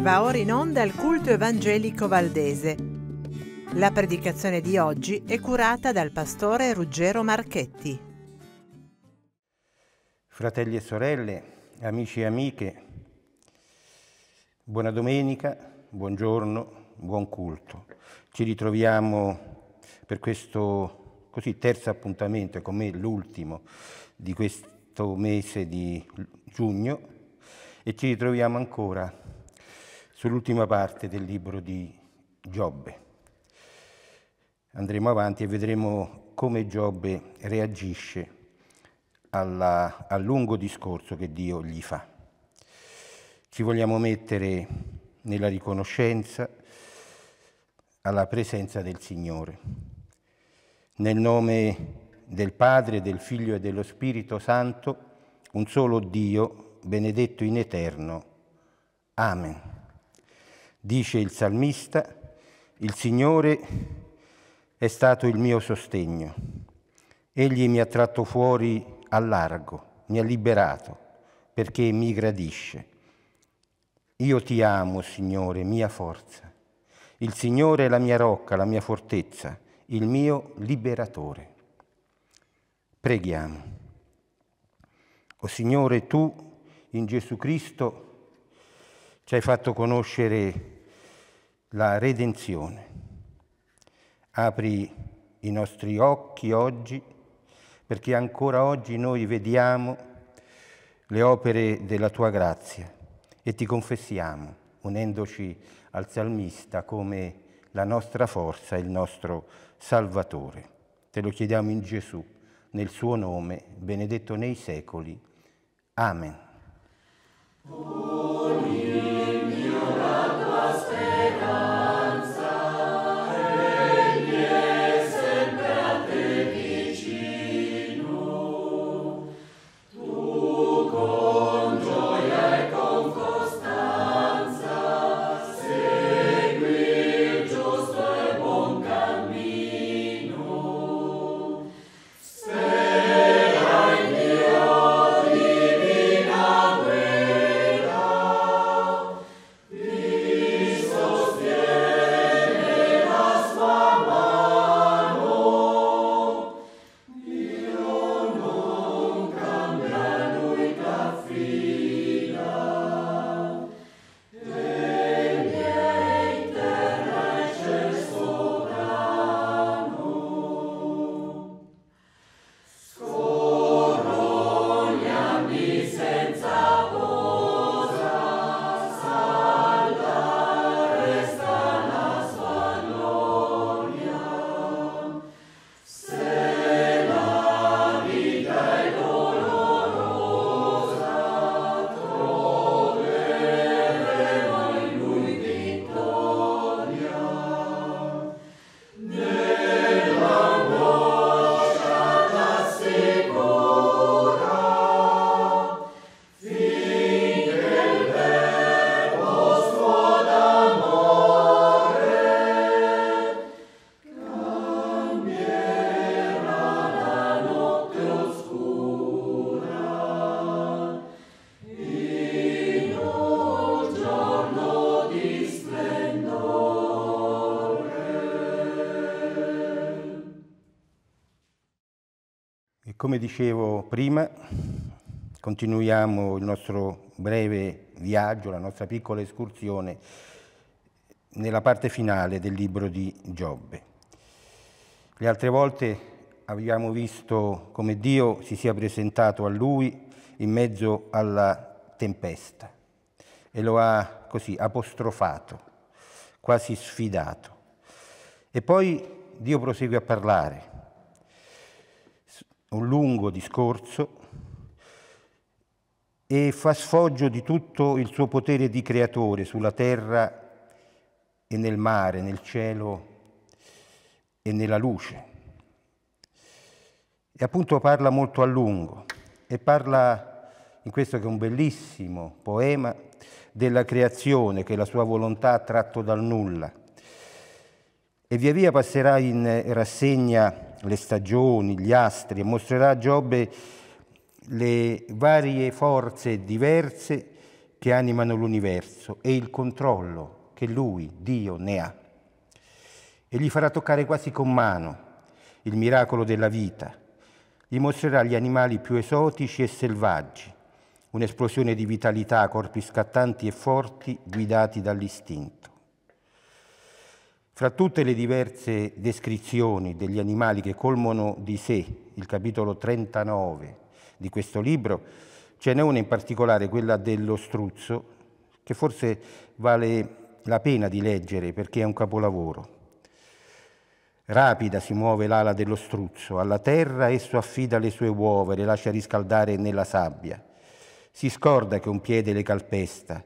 Va ora in onda il culto evangelico valdese. La predicazione di oggi è curata dal pastore Ruggero Marchetti. Fratelli e sorelle, amici e amiche, buona domenica, buongiorno, buon culto. Ci ritroviamo per questo Così terzo appuntamento, e con me l'ultimo di questo mese di giugno, e ci ritroviamo ancora sull'ultima parte del libro di Giobbe. Andremo avanti e vedremo come Giobbe reagisce alla, al lungo discorso che Dio gli fa. Ci vogliamo mettere nella riconoscenza alla presenza del Signore nel nome del Padre, del Figlio e dello Spirito Santo, un solo Dio, benedetto in eterno. Amen. Dice il salmista, il Signore è stato il mio sostegno. Egli mi ha tratto fuori a largo, mi ha liberato, perché mi gradisce. Io ti amo, Signore, mia forza. Il Signore è la mia rocca, la mia fortezza il mio liberatore. Preghiamo. O Signore, tu in Gesù Cristo ci hai fatto conoscere la redenzione. Apri i nostri occhi oggi perché ancora oggi noi vediamo le opere della tua grazia e ti confessiamo, unendoci al salmista come la nostra forza, il nostro Salvatore. Te lo chiediamo in Gesù, nel suo nome, benedetto nei secoli. Amen. Come dicevo prima, continuiamo il nostro breve viaggio, la nostra piccola escursione nella parte finale del libro di Giobbe. Le altre volte abbiamo visto come Dio si sia presentato a lui in mezzo alla tempesta e lo ha così apostrofato, quasi sfidato. E poi Dio prosegue a parlare un lungo discorso e fa sfoggio di tutto il suo potere di creatore sulla terra e nel mare, nel cielo e nella luce. E appunto parla molto a lungo e parla, in questo che è un bellissimo poema, della creazione che la sua volontà ha tratto dal nulla. E via via passerà in rassegna le stagioni, gli astri e mostrerà a Giobbe le varie forze diverse che animano l'universo e il controllo che lui, Dio, ne ha. E gli farà toccare quasi con mano il miracolo della vita. Gli mostrerà gli animali più esotici e selvaggi, un'esplosione di vitalità, corpi scattanti e forti guidati dall'istinto. Fra tutte le diverse descrizioni degli animali che colmono di sé il capitolo 39 di questo libro, ce n'è una in particolare, quella dello struzzo, che forse vale la pena di leggere perché è un capolavoro. Rapida si muove l'ala dello struzzo, alla terra esso affida le sue uova e le lascia riscaldare nella sabbia. Si scorda che un piede le calpesta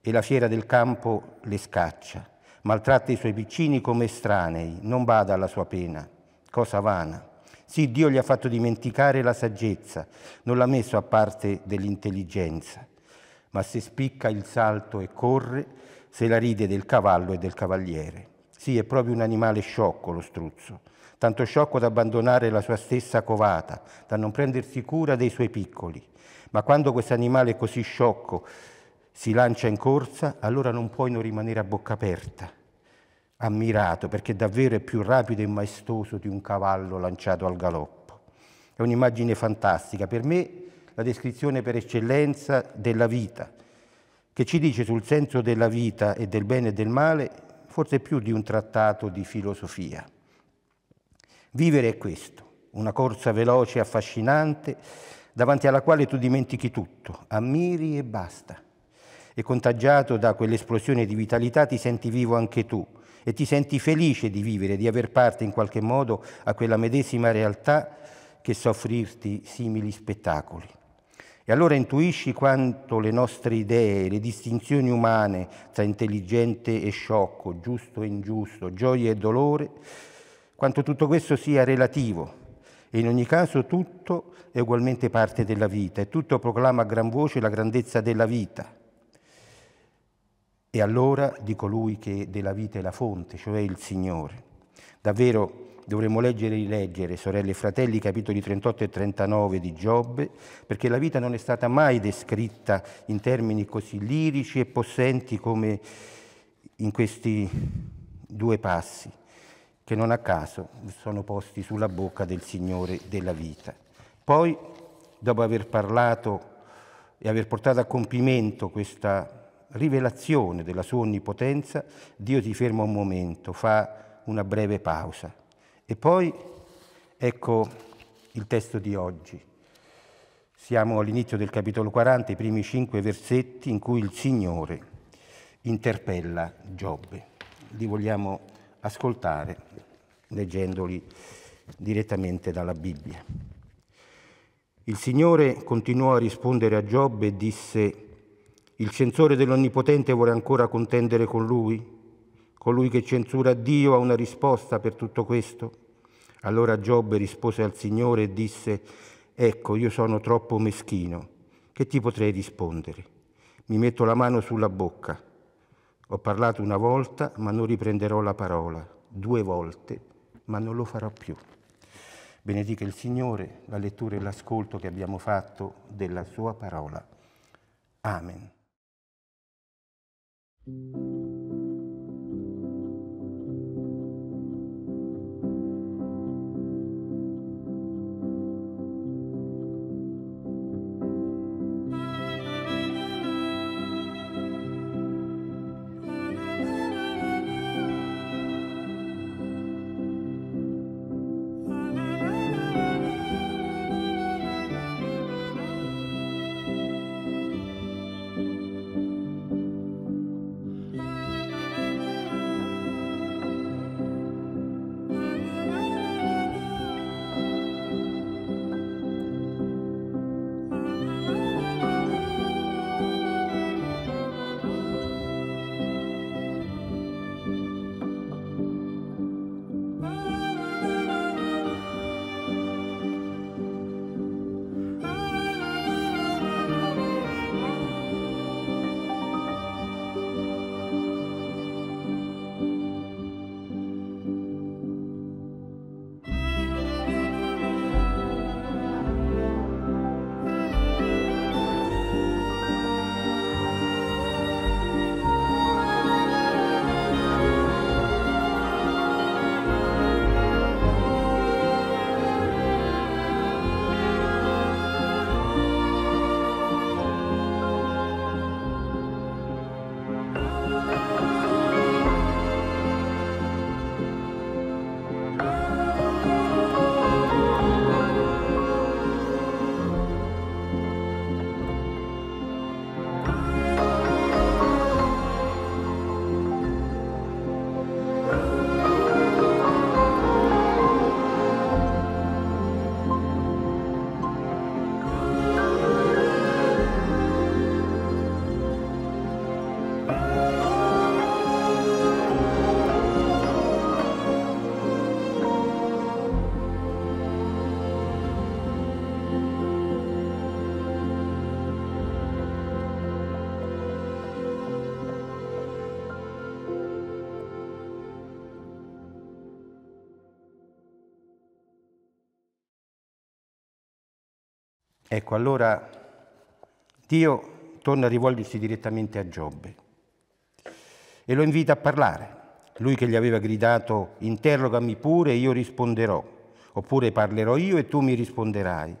e la fiera del campo le scaccia maltratta i suoi piccini come estranei, non bada alla sua pena, cosa vana. Sì, Dio gli ha fatto dimenticare la saggezza, non l'ha messo a parte dell'intelligenza, ma se spicca il salto e corre, se la ride del cavallo e del cavaliere. Sì, è proprio un animale sciocco lo struzzo, tanto sciocco da abbandonare la sua stessa covata, da non prendersi cura dei suoi piccoli. Ma quando questo animale così sciocco si lancia in corsa, allora non puoi non rimanere a bocca aperta, ammirato, perché davvero è più rapido e maestoso di un cavallo lanciato al galoppo. È un'immagine fantastica, per me la descrizione per eccellenza della vita, che ci dice sul senso della vita e del bene e del male forse più di un trattato di filosofia. Vivere è questo, una corsa veloce e affascinante davanti alla quale tu dimentichi tutto, ammiri e basta e contagiato da quell'esplosione di vitalità ti senti vivo anche tu e ti senti felice di vivere, di aver parte in qualche modo a quella medesima realtà che sa offrirti simili spettacoli. E allora intuisci quanto le nostre idee, le distinzioni umane tra intelligente e sciocco, giusto e ingiusto, gioia e dolore, quanto tutto questo sia relativo e in ogni caso tutto è ugualmente parte della vita e tutto proclama a gran voce la grandezza della vita e allora di colui che della vita è la fonte, cioè il Signore. Davvero dovremmo leggere e rileggere, sorelle e fratelli, capitoli 38 e 39 di Giobbe, perché la vita non è stata mai descritta in termini così lirici e possenti come in questi due passi, che non a caso sono posti sulla bocca del Signore della vita. Poi, dopo aver parlato e aver portato a compimento questa rivelazione della sua onnipotenza, Dio si ferma un momento, fa una breve pausa. E poi ecco il testo di oggi. Siamo all'inizio del capitolo 40, i primi cinque versetti in cui il Signore interpella Giobbe. Li vogliamo ascoltare leggendoli direttamente dalla Bibbia. Il Signore continuò a rispondere a Giobbe e disse il censore dell'Onnipotente vuole ancora contendere con lui? Colui che censura Dio ha una risposta per tutto questo? Allora Giobbe rispose al Signore e disse, ecco, io sono troppo meschino, che ti potrei rispondere? Mi metto la mano sulla bocca. Ho parlato una volta, ma non riprenderò la parola, due volte, ma non lo farò più. Benedica il Signore la lettura e l'ascolto che abbiamo fatto della sua parola. Amen. Thank you. Ecco, allora Dio torna a rivolgersi direttamente a Giobbe e lo invita a parlare. Lui che gli aveva gridato, interrogami pure e io risponderò, oppure parlerò io e tu mi risponderai.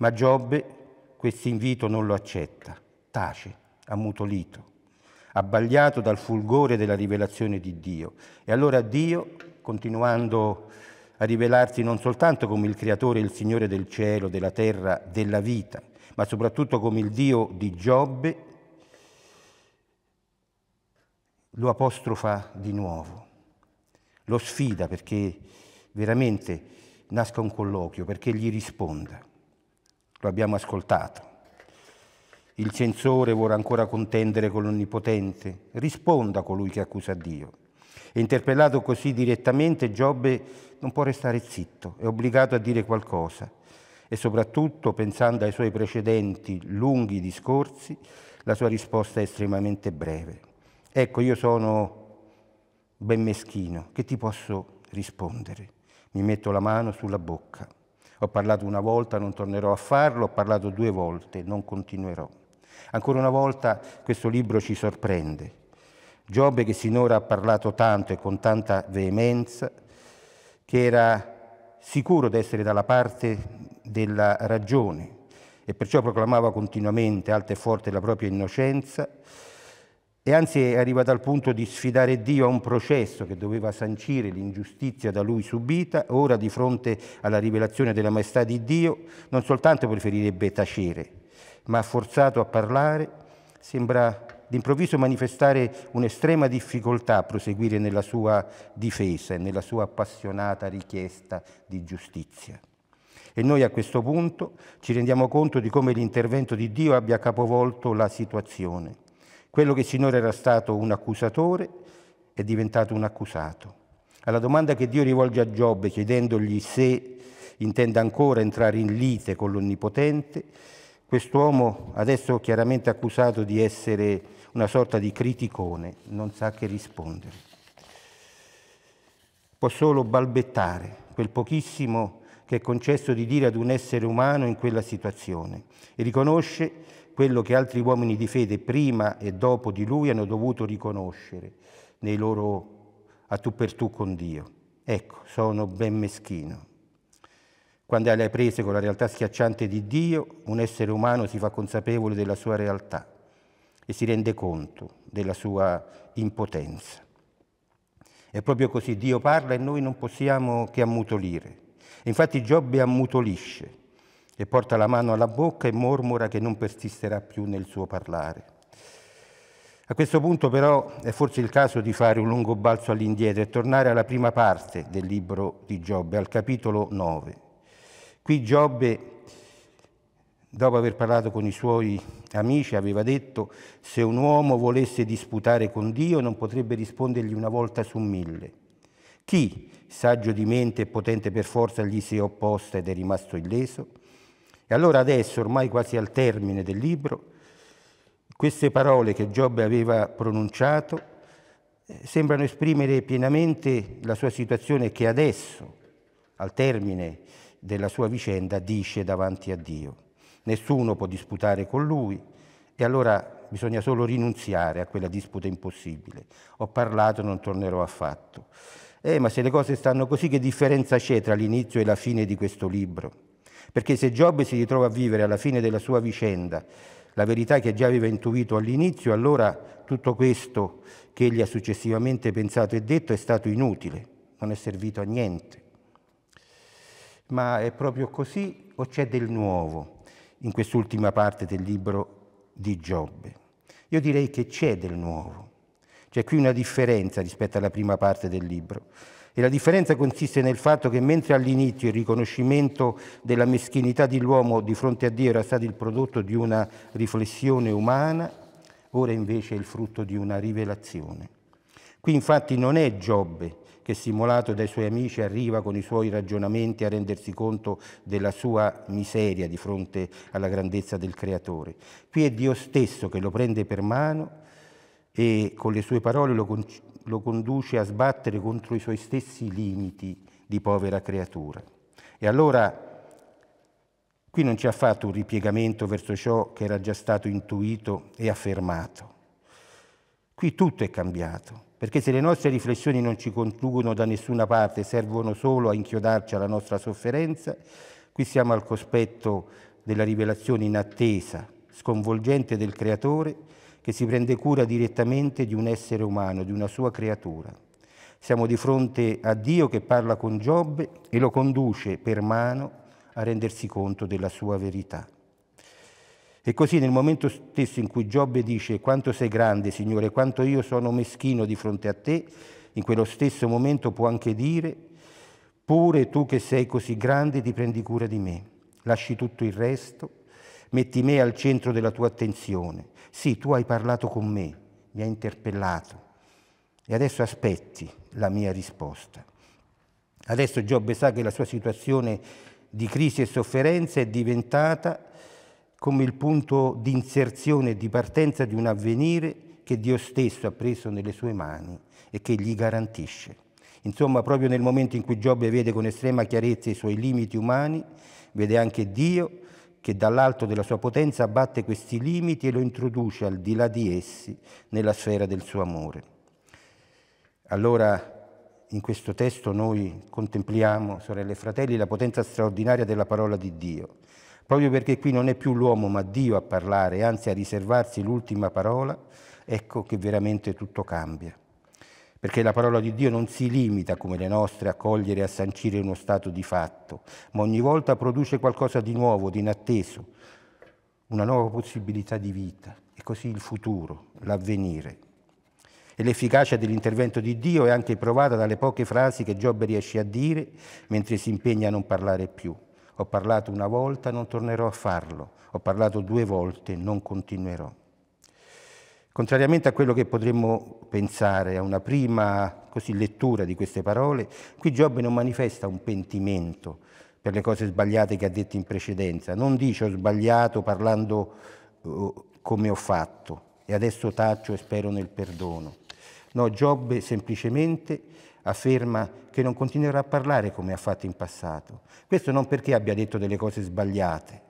Ma Giobbe questo invito non lo accetta, tace, ammutolito, abbagliato dal fulgore della rivelazione di Dio. E allora Dio, continuando a rivelarsi non soltanto come il creatore e il Signore del cielo, della terra, della vita, ma soprattutto come il Dio di Giobbe, lo apostrofa di nuovo, lo sfida perché veramente nasca un colloquio, perché gli risponda. Lo abbiamo ascoltato. Il censore vuole ancora contendere con l'Onnipotente. Risponda colui che accusa Dio interpellato così direttamente, Giobbe non può restare zitto, è obbligato a dire qualcosa. E soprattutto, pensando ai suoi precedenti lunghi discorsi, la sua risposta è estremamente breve. Ecco, io sono ben meschino, che ti posso rispondere? Mi metto la mano sulla bocca. Ho parlato una volta, non tornerò a farlo, ho parlato due volte, non continuerò. Ancora una volta questo libro ci sorprende. Giobbe che sinora ha parlato tanto e con tanta veemenza, che era sicuro d'essere dalla parte della ragione e perciò proclamava continuamente alta e forte la propria innocenza e anzi è arrivato al punto di sfidare Dio a un processo che doveva sancire l'ingiustizia da lui subita, ora di fronte alla rivelazione della maestà di Dio non soltanto preferirebbe tacere, ma forzato a parlare sembra d'improvviso manifestare un'estrema difficoltà a proseguire nella sua difesa e nella sua appassionata richiesta di giustizia. E noi a questo punto ci rendiamo conto di come l'intervento di Dio abbia capovolto la situazione. Quello che sinora era stato un accusatore è diventato un accusato. Alla domanda che Dio rivolge a Giobbe chiedendogli se intende ancora entrare in lite con l'Onnipotente, quest'uomo adesso chiaramente accusato di essere una sorta di criticone, non sa che rispondere. Può solo balbettare quel pochissimo che è concesso di dire ad un essere umano in quella situazione e riconosce quello che altri uomini di fede prima e dopo di lui hanno dovuto riconoscere nei loro a tu per tu con Dio. Ecco, sono ben meschino. Quando hai le prese con la realtà schiacciante di Dio, un essere umano si fa consapevole della sua realtà e si rende conto della sua impotenza. È proprio così, Dio parla e noi non possiamo che ammutolire. Infatti Giobbe ammutolisce e porta la mano alla bocca e mormora che non persisterà più nel suo parlare. A questo punto però è forse il caso di fare un lungo balzo all'indietro e tornare alla prima parte del libro di Giobbe, al capitolo 9. Qui Giobbe Dopo aver parlato con i suoi amici aveva detto se un uomo volesse disputare con Dio non potrebbe rispondergli una volta su mille. Chi, saggio di mente e potente per forza, gli si è opposta ed è rimasto illeso? E allora adesso, ormai quasi al termine del libro, queste parole che Giobbe aveva pronunciato eh, sembrano esprimere pienamente la sua situazione che adesso, al termine della sua vicenda, dice davanti a Dio nessuno può disputare con lui e allora bisogna solo rinunziare a quella disputa impossibile. Ho parlato, non tornerò affatto. Eh, ma se le cose stanno così, che differenza c'è tra l'inizio e la fine di questo libro? Perché se Giobbe si ritrova a vivere alla fine della sua vicenda la verità che già aveva intuito all'inizio, allora tutto questo che egli ha successivamente pensato e detto è stato inutile, non è servito a niente. Ma è proprio così o c'è del nuovo? in quest'ultima parte del libro di Giobbe. Io direi che c'è del nuovo. C'è qui una differenza rispetto alla prima parte del libro. E la differenza consiste nel fatto che mentre all'inizio il riconoscimento della meschinità dell'uomo di fronte a Dio era stato il prodotto di una riflessione umana, ora invece è il frutto di una rivelazione. Qui infatti non è Giobbe che simulato dai suoi amici arriva con i suoi ragionamenti a rendersi conto della sua miseria di fronte alla grandezza del Creatore. Qui è Dio stesso che lo prende per mano e con le sue parole lo, con lo conduce a sbattere contro i suoi stessi limiti di povera creatura. E allora qui non c'è affatto un ripiegamento verso ciò che era già stato intuito e affermato. Qui tutto è cambiato perché se le nostre riflessioni non ci conducono da nessuna parte, servono solo a inchiodarci alla nostra sofferenza, qui siamo al cospetto della rivelazione inattesa, sconvolgente del Creatore, che si prende cura direttamente di un essere umano, di una sua creatura. Siamo di fronte a Dio che parla con Giobbe e lo conduce per mano a rendersi conto della sua verità. E così nel momento stesso in cui Giobbe dice quanto sei grande, Signore, quanto io sono meschino di fronte a te, in quello stesso momento può anche dire, pure tu che sei così grande ti prendi cura di me, lasci tutto il resto, metti me al centro della tua attenzione. Sì, tu hai parlato con me, mi hai interpellato e adesso aspetti la mia risposta. Adesso Giobbe sa che la sua situazione di crisi e sofferenza è diventata come il punto di inserzione e di partenza di un avvenire che Dio stesso ha preso nelle sue mani e che gli garantisce. Insomma, proprio nel momento in cui Giobbe vede con estrema chiarezza i suoi limiti umani, vede anche Dio che dall'alto della sua potenza abbatte questi limiti e lo introduce al di là di essi nella sfera del suo amore. Allora in questo testo noi contempliamo, sorelle e fratelli, la potenza straordinaria della parola di Dio Proprio perché qui non è più l'uomo ma Dio a parlare, anzi a riservarsi l'ultima parola, ecco che veramente tutto cambia. Perché la parola di Dio non si limita, come le nostre, a cogliere e a sancire uno stato di fatto, ma ogni volta produce qualcosa di nuovo, di inatteso, una nuova possibilità di vita e così il futuro, l'avvenire. E l'efficacia dell'intervento di Dio è anche provata dalle poche frasi che Giobbe riesce a dire mentre si impegna a non parlare più. Ho parlato una volta, non tornerò a farlo. Ho parlato due volte, non continuerò. Contrariamente a quello che potremmo pensare a una prima così, lettura di queste parole, qui Giobbe non manifesta un pentimento per le cose sbagliate che ha detto in precedenza, non dice ho sbagliato parlando uh, come ho fatto e adesso taccio e spero nel perdono. No, Giobbe semplicemente afferma che non continuerà a parlare come ha fatto in passato. Questo non perché abbia detto delle cose sbagliate,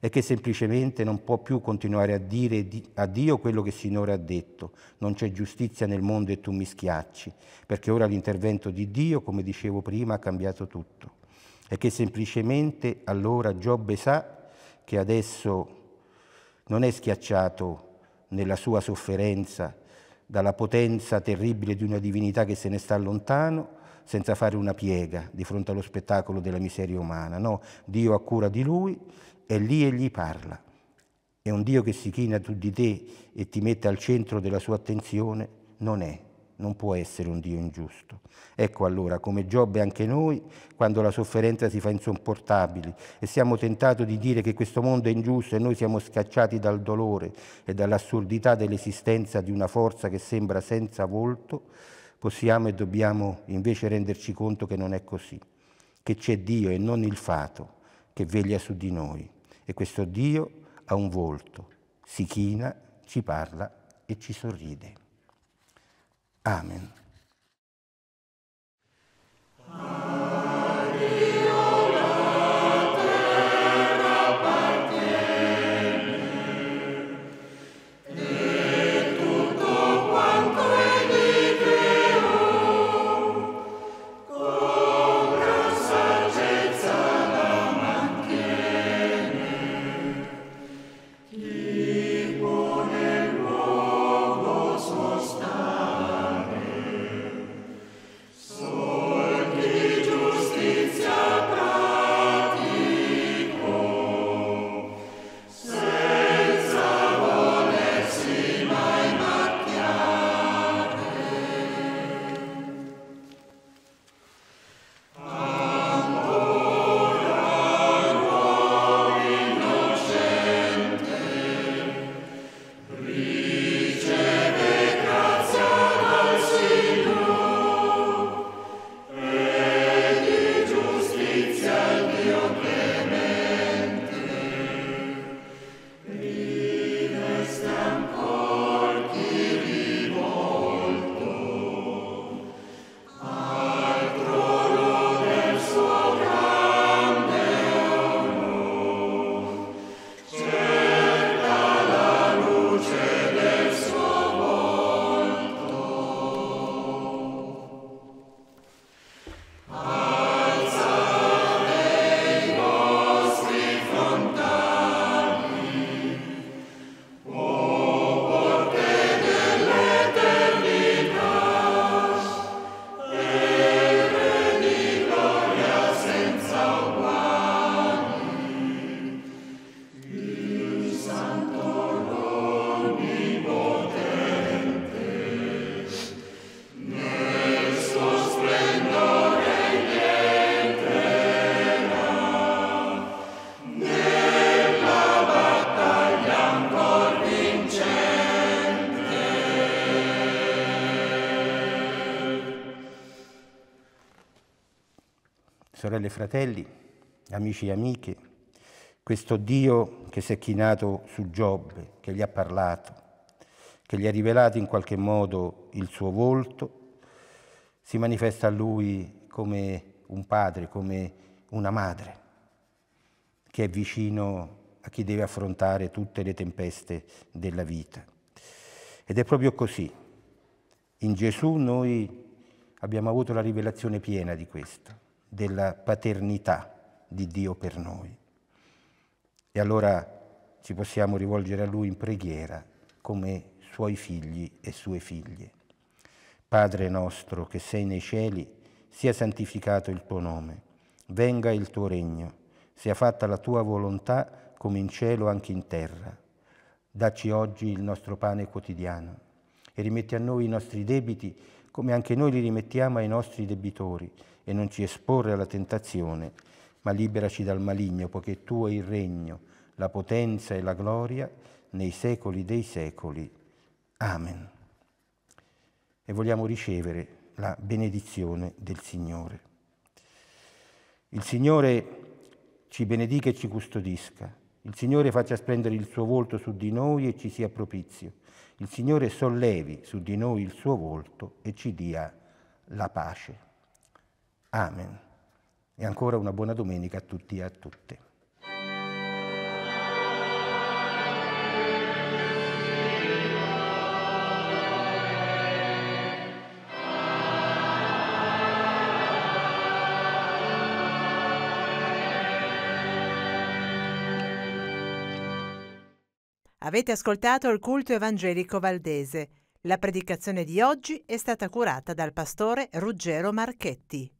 è che semplicemente non può più continuare a dire a Dio quello che sinora ha detto. Non c'è giustizia nel mondo e tu mi schiacci, perché ora l'intervento di Dio, come dicevo prima, ha cambiato tutto. È che semplicemente allora Giobbe sa che adesso non è schiacciato nella sua sofferenza dalla potenza terribile di una divinità che se ne sta lontano senza fare una piega di fronte allo spettacolo della miseria umana. No, Dio ha cura di lui, e lì egli parla. È un Dio che si china su di te e ti mette al centro della sua attenzione? Non è non può essere un Dio ingiusto. Ecco allora, come Giobbe anche noi, quando la sofferenza si fa insopportabile e siamo tentati di dire che questo mondo è ingiusto e noi siamo scacciati dal dolore e dall'assurdità dell'esistenza di una forza che sembra senza volto, possiamo e dobbiamo invece renderci conto che non è così, che c'è Dio e non il fato che veglia su di noi. E questo Dio ha un volto, si china, ci parla e ci sorride. Amen. fratelli e fratelli, amici e amiche, questo Dio che si è chinato su Giobbe, che gli ha parlato, che gli ha rivelato in qualche modo il suo volto, si manifesta a lui come un padre, come una madre, che è vicino a chi deve affrontare tutte le tempeste della vita. Ed è proprio così. In Gesù noi abbiamo avuto la rivelazione piena di questo della paternità di Dio per noi. E allora ci possiamo rivolgere a Lui in preghiera come suoi figli e sue figlie. Padre nostro che sei nei cieli, sia santificato il tuo nome, venga il tuo regno, sia fatta la tua volontà come in cielo anche in terra. Dacci oggi il nostro pane quotidiano e rimetti a noi i nostri debiti come anche noi li rimettiamo ai nostri debitori e non ci esporre alla tentazione, ma liberaci dal maligno, poiché tu hai il regno, la potenza e la gloria nei secoli dei secoli. Amen. E vogliamo ricevere la benedizione del Signore. Il Signore ci benedica e ci custodisca. Il Signore faccia splendere il suo volto su di noi e ci sia propizio. Il Signore sollevi su di noi il suo volto e ci dia la pace. Amen. E ancora una buona domenica a tutti e a tutte. Avete ascoltato il culto evangelico valdese. La predicazione di oggi è stata curata dal pastore Ruggero Marchetti.